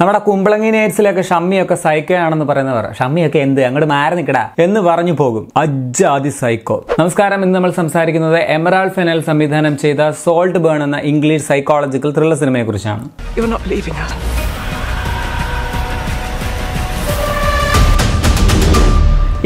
നമ്മുടെ കുമ്പളങ്ങി നേഴ്സിലൊക്കെ ഷമ്മിയൊക്കെ സൈക്കോ ആണെന്ന് പറയുന്നവർ ഷമ്മിയൊക്കെ എന്ത് അങ്ങോട്ട് മാറി നിൽക്കടാ എന്ന് പറഞ്ഞു പോകും അജാതി സൈക്കോ നമസ്കാരം ഇന്ന് നമ്മൾ സംസാരിക്കുന്നത് എമറാൾ ഫെനൽ സംവിധാനം ചെയ്ത സോൾട്ട് ബേൺ എന്ന ഇംഗ്ലീഷ് സൈക്കോളജിക്കൽ ത്രില്ലർ സിനിമയെ കുറിച്ചാണ്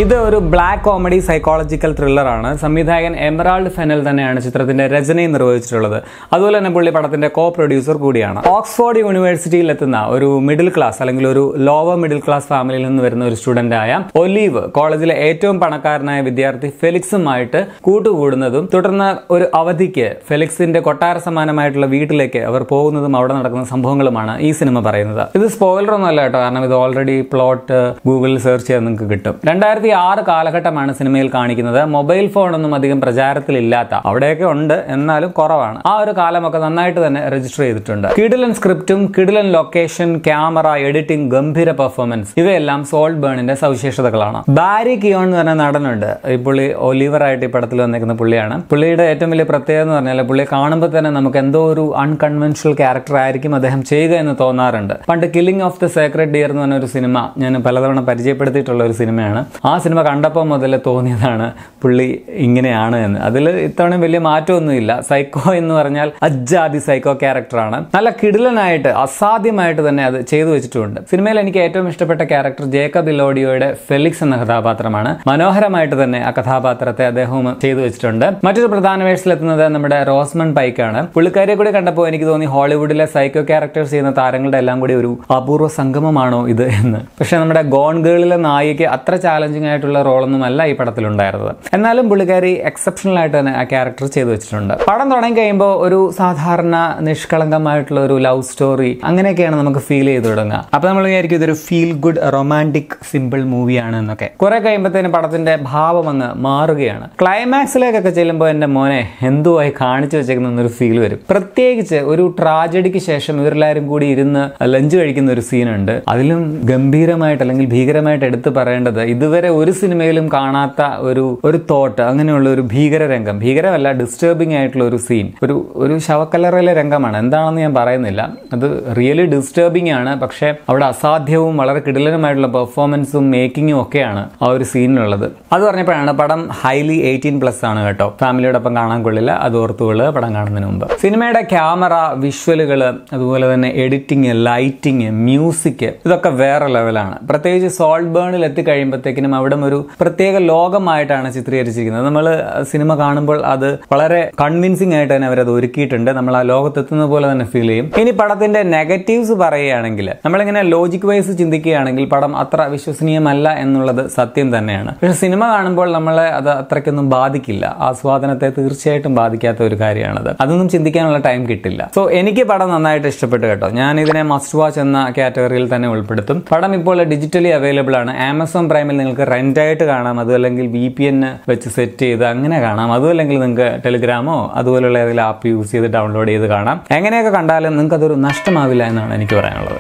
ഇത് ഒരു ബ്ലാക്ക് കോമഡി സൈക്കോളജിക്കൽ ത്രില്ലറാണ് സംവിധായകൻ എമറാൾഡ് ഫെനൽ തന്നെയാണ് ചിത്രത്തിന്റെ രചനയും നിർവഹിച്ചിട്ടുള്ളത് അതുപോലെ തന്നെ പുള്ളി പടത്തിന്റെ കോ പ്രൊഡ്യൂസർ കൂടിയാണ് ഓക്സ്ഫോർഡ് യൂണിവേഴ്സിറ്റിയിൽ എത്തുന്ന ഒരു മിഡിൽ ക്ലാസ് അല്ലെങ്കിൽ ഒരു ലോവർ മിഡിൽ ക്ലാസ് ഫാമിലിയിൽ നിന്ന് വരുന്ന ഒരു സ്റ്റുഡന്റായ ഒലീവ് കോളേജിലെ ഏറ്റവും പണക്കാരനായ വിദ്യാർത്ഥി ഫെലിക്സുമായിട്ട് കൂട്ടുകൂടുന്നതും തുടർന്ന് ഒരു അവധിക്ക് ഫെലിക്സിന്റെ കൊട്ടാര സമാനമായിട്ടുള്ള വീട്ടിലേക്ക് അവർ പോകുന്നതും അവിടെ നടക്കുന്ന സംഭവങ്ങളുമാണ് ഈ സിനിമ പറയുന്നത് ഇത് സ്പോയിലർ ഒന്നും അല്ല കേട്ടോ കാരണം ഇത് ഓൾറെഡി പ്ലോട്ട് ഗൂഗിളിൽ സെർച്ച് ചെയ്താൽ നിങ്ങൾക്ക് കിട്ടും രണ്ടായിരത്തി രണ്ടായിരത്തി ആറ് കാലഘട്ടമാണ് സിനിമയിൽ കാണിക്കുന്നത് മൊബൈൽ ഫോൺ ഒന്നും അധികം പ്രചാരത്തിലില്ലാത്ത അവിടെയൊക്കെ ഉണ്ട് എന്നാലും കുറവാണ് ആ ഒരു കാലമൊക്കെ നന്നായിട്ട് തന്നെ രജിസ്റ്റർ ചെയ്തിട്ടുണ്ട് കിഡിലൻ സ്ക്രിപ്റ്റും കിഡിലൻ ലൊക്കേഷൻ ക്യാമറ എഡിറ്റിംഗ് ഗംഭീര പെർഫോമൻസ് ഇവയെല്ലാം സോൾട്ട് ബേണിന്റെ സവിശേഷതകളാണ് ബാരി കിയോൺ എന്ന് പറഞ്ഞ നടനുണ്ട് ഈ പുള്ളി ഒലിവറായിട്ട് ഈ പടത്തിൽ വന്നിരിക്കുന്ന പുള്ളിയാണ് പുള്ളിയുടെ ഏറ്റവും വലിയ പ്രത്യേകത എന്ന് പറഞ്ഞാൽ പുള്ളി കാണുമ്പോൾ തന്നെ നമുക്ക് എന്തോ ഒരു അൺകൺവെൻഷൽ ക്യാരക്ടർ ആയിരിക്കും അദ്ദേഹം ചെയ്യുക എന്ന് തോന്നാറുണ്ട് പണ്ട് killing of the sacred deer എന്ന് പറഞ്ഞ ഒരു സിനിമ ഞാൻ പലതവണ പരിചയപ്പെടുത്തിയിട്ടുള്ള ഒരു സിനിമയാണ് ആ സിനിമ കണ്ടപ്പോൾ മുതൽ തോന്നിയതാണ് പുള്ളി ഇങ്ങനെയാണ് എന്ന് അതിൽ ഇത്തവണ വലിയ മാറ്റമൊന്നുമില്ല സൈക്കോ എന്ന് പറഞ്ഞാൽ അജ്ജാദി സൈക്കോ ക്യാരക്ടറാണ് നല്ല കിടിലനായിട്ട് അസാധ്യമായിട്ട് തന്നെ അത് ചെയ്തു വെച്ചിട്ടുണ്ട് സിനിമയിൽ എനിക്ക് ഏറ്റവും ഇഷ്ടപ്പെട്ട ക്യാരക്ടർ ജേക്കബ് ഇലോഡിയോയുടെ ഫെലിക്സ് എന്ന കഥാപാത്രമാണ് മനോഹരമായിട്ട് തന്നെ ആ കഥാപാത്രത്തെ അദ്ദേഹവും ചെയ്തു വെച്ചിട്ടുണ്ട് മറ്റൊരു പ്രധാന വേഷത്തിലെത്തുന്നത് നമ്മുടെ റോസ്മൺ പൈക്കാണ് പുള്ളിക്കാരെ കൂടി കണ്ടപ്പോൾ എനിക്ക് തോന്നി ഹോളിവുഡിലെ സൈക്കോ ക്യാരക്ടേഴ്സ് ചെയ്യുന്ന താരങ്ങളുടെ എല്ലാം കൂടി ഒരു അപൂർവ സംഗമമാണോ ഇത് എന്ന് പക്ഷെ നമ്മുടെ ഗോൺ ഗേളിലെ നായിക്ക് അത്ര ചാലഞ്ച് ചലഞ്ചിങ് ആയിട്ടുള്ള റോളൊന്നും അല്ല ഈ പടത്തിലുണ്ടായിരുന്നത് എന്നാലും പുള്ളിക്കാരി എക്സെപ്ഷണൽ ആയിട്ട് തന്നെ ആ ക്യാരക്ടർ ചെയ്തു വെച്ചിട്ടുണ്ട് പടം തുടങ്ങി കഴിയുമ്പോൾ ഒരു സാധാരണ നിഷ്കളങ്കമായിട്ടുള്ള ഒരു ലവ് സ്റ്റോറി അങ്ങനെയൊക്കെയാണ് നമുക്ക് ഫീൽ ചെയ്ത് തുടങ്ങുക അപ്പൊ നമ്മൾ വിചാരിക്കും ഇതൊരു ഫീൽ ഗുഡ് റൊമാൻറ്റിക് സിമ്പിൾ മൂവിയാണ് എന്നൊക്കെ കുറെ കഴിയുമ്പോഴത്തേന് പടത്തിന്റെ ഭാവം അങ്ങ് മാറുകയാണ് ക്ലൈമാക്സിലേക്കൊക്കെ ചെല്ലുമ്പോൾ എന്റെ മോനെ എന്തുമായി കാണിച്ചു വെച്ചേക്കുന്ന എന്നൊരു ഫീൽ വരും പ്രത്യേകിച്ച് ഒരു ട്രാജഡിക്ക് ശേഷം ഇവരെല്ലാവരും കൂടി ഇരുന്ന് ലഞ്ച് കഴിക്കുന്ന ഒരു സീനുണ്ട് അതിലും ഗംഭീരമായിട്ട് അല്ലെങ്കിൽ ഭീകരമായിട്ട് എടുത്തു പറയേണ്ടത് ഇതുവരെ ഇതുവരെ ഒരു സിനിമയിലും കാണാത്ത ഒരു ഒരു തോട്ട് അങ്ങനെയുള്ള ഒരു ഭീകര രംഗം ഭീകരമല്ല ഡിസ്റ്റർബിംഗ് ആയിട്ടുള്ള ഒരു സീൻ ഒരു ഒരു ശവക്കലറിലെ രംഗമാണ് എന്താണെന്ന് ഞാൻ പറയുന്നില്ല അത് റിയലി ഡിസ്റ്റർബിംഗ് ആണ് പക്ഷേ അവിടെ അസാധ്യവും വളരെ കിടലനുമായിട്ടുള്ള പെർഫോമൻസും മേക്കിങ്ങും ഒക്കെയാണ് ആ ഒരു സീനിലുള്ളത് അത് പറഞ്ഞപ്പോഴാണ് പടം ഹൈലി എയ്റ്റീൻ പ്ലസ് ആണ് കേട്ടോ ഫാമിലിയോടൊപ്പം കാണാൻ കൊള്ളില്ല അത് ഓർത്തുകൊള്ളുക പടം കാണുന്നതിന് മുമ്പ് സിനിമയുടെ ക്യാമറ വിഷ്വലുകൾ അതുപോലെ തന്നെ എഡിറ്റിംഗ് ലൈറ്റിംഗ് മ്യൂസിക് ഇതൊക്കെ വേറെ ലെവലാണ് പ്രത്യേകിച്ച് സോൾട്ട് ബേണിൽ എത്തിക്കഴിയുമ്പോഴത്തേക്കിനും അവിടം ഒരു പ്രത്യേക ലോകമായിട്ടാണ് ചിത്രീകരിച്ചിരിക്കുന്നത് നമ്മൾ സിനിമ കാണുമ്പോൾ അത് വളരെ കൺവിൻസിംഗ് ആയിട്ട് തന്നെ അവരത് ഒരുക്കിയിട്ടുണ്ട് നമ്മൾ ആ ലോകത്തെത്തുന്ന പോലെ തന്നെ ഫീൽ ചെയ്യും ഇനി പടത്തിന്റെ നെഗറ്റീവ്സ് പറയുകയാണെങ്കിൽ നമ്മളിങ്ങനെ ലോജിക് വൈസ് ചിന്തിക്കുകയാണെങ്കിൽ പടം അത്ര വിശ്വസനീയമല്ല എന്നുള്ളത് സത്യം തന്നെയാണ് പക്ഷെ സിനിമ കാണുമ്പോൾ നമ്മളെ അത് അത്രയ്ക്കൊന്നും ബാധിക്കില്ല ആസ്വാദനത്തെ തീർച്ചയായിട്ടും ബാധിക്കാത്ത ഒരു കാര്യമാണത് അതൊന്നും ചിന്തിക്കാനുള്ള ടൈം കിട്ടില്ല സോ എനിക്ക് പടം നന്നായിട്ട് ഇഷ്ടപ്പെട്ടു കേട്ടോ ഞാൻ ഇതിനെ മസ്റ്റ് വാച്ച് എന്ന കാറ്റഗറിയിൽ തന്നെ ഉൾപ്പെടുത്തും പടം ഇപ്പോൾ ഡിജിറ്റലി അവൈലബിൾ ആണ് ആമസോൺ പ്രൈമിൽ നിങ്ങൾക്ക് റെൻ്റായിട്ട് കാണാം അതുമല്ലെങ്കിൽ വി പി എൻ വെച്ച് സെറ്റ് ചെയ്ത് അങ്ങനെ കാണാം അതുമല്ലെങ്കിൽ നിങ്ങൾക്ക് ടെലിഗ്രാമോ അതുപോലുള്ള ഏതെങ്കിലും ആപ്പ് യൂസ് ചെയ്ത് ഡൗൺലോഡ് ചെയ്ത് കാണാം എങ്ങനെയൊക്കെ കണ്ടാലും നിങ്ങൾക്ക് അതൊരു നഷ്ടമാവില്ല എന്നാണ് എനിക്ക് പറയാനുള്ളത്